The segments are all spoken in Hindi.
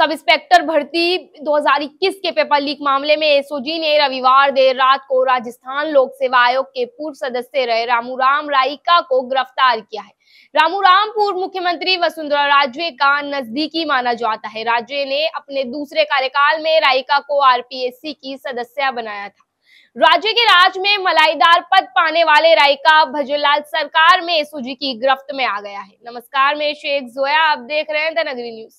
सब इंस्पेक्टर भर्ती 2021 के पेपर लीक मामले में एसओजी ने रविवार देर रात को राजस्थान लोक सेवा आयोग के पूर्व सदस्य रहे रामूराम राइका को गिरफ्तार किया है रामूराम पूर्व मुख्यमंत्री वसुंधरा राजे का नजदीकी माना जाता है राजे ने अपने दूसरे कार्यकाल में राइका को आरपीएससी की सदस्य बनाया था राज्य के राज में मलाईदार पद पाने वाले रायका भजनलाल सरकार में एसओजी की गिरफ्त में आ गया है नमस्कार मैं शेख जोया आप देख रहे हैं द नगरी न्यूज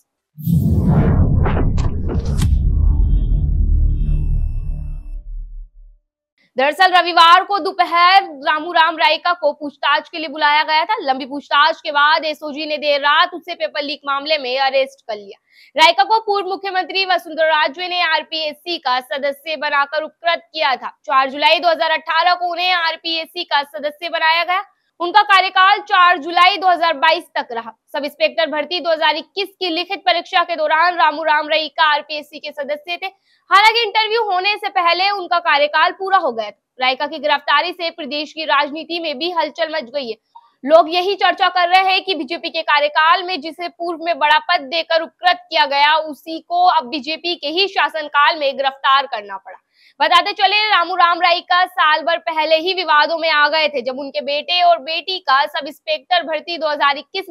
दरअसल रविवार को दोपहर रामू राम राय का को पूछताछ के लिए बुलाया गया था लंबी पूछताछ के बाद एसओजी ने देर रात उसे पेपर लीक मामले में अरेस्ट कर लिया रायका को पूर्व मुख्यमंत्री वसुंधरा राजे ने आरपीएससी का सदस्य बनाकर उपकृत किया था 4 जुलाई 2018 को उन्हें आरपीएससी का सदस्य बनाया गया उनका कार्यकाल 4 जुलाई 2022 तक रहा सब इंस्पेक्टर भर्ती 2021 की लिखित परीक्षा के दौरान रामू राम रईका आरपीएससी के सदस्य थे हालांकि इंटरव्यू होने से पहले उनका कार्यकाल पूरा हो गया था रायका की गिरफ्तारी से प्रदेश की राजनीति में भी हलचल मच गई है लोग यही चर्चा कर रहे हैं कि बीजेपी के कार्यकाल में जिसे पूर्व में बड़ा पद देकर उपकृत किया गया उसी को अब बीजेपी के ही शासनकाल में गिरफ्तार करना पड़ा बताते चले रामू राम राई का साल भर पहले ही विवादों में आ गए थे जब उनके बेटे और बेटी का सब इंस्पेक्टर भर्ती दो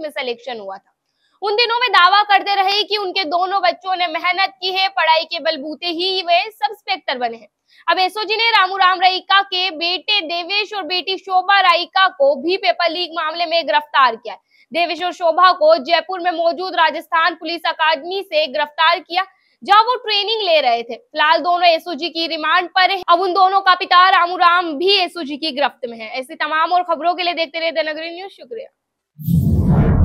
में सिलेक्शन हुआ था उन दिनों में दावा करते रहे कि उनके दोनों बच्चों ने मेहनत की है पढ़ाई के बलबूते ही वे सब इंस्पेक्टर बने हैं अब एसओजी ने रामू राम रईका के बेटे देवेश और बेटी शोभा रईका को भी पेपर लीक मामले में गिरफ्तार किया देवेश और शोभा को जयपुर में मौजूद राजस्थान पुलिस अकादमी से गिरफ्तार किया जब वो ट्रेनिंग ले रहे थे फिलहाल दोनों एसओजी की रिमांड पर है अब उन दोनों का पिता रामूराम भी एसओजी की गिरफ्त में है ऐसी तमाम और खबरों के लिए देखते रहे नगरी न्यूज शुक्रिया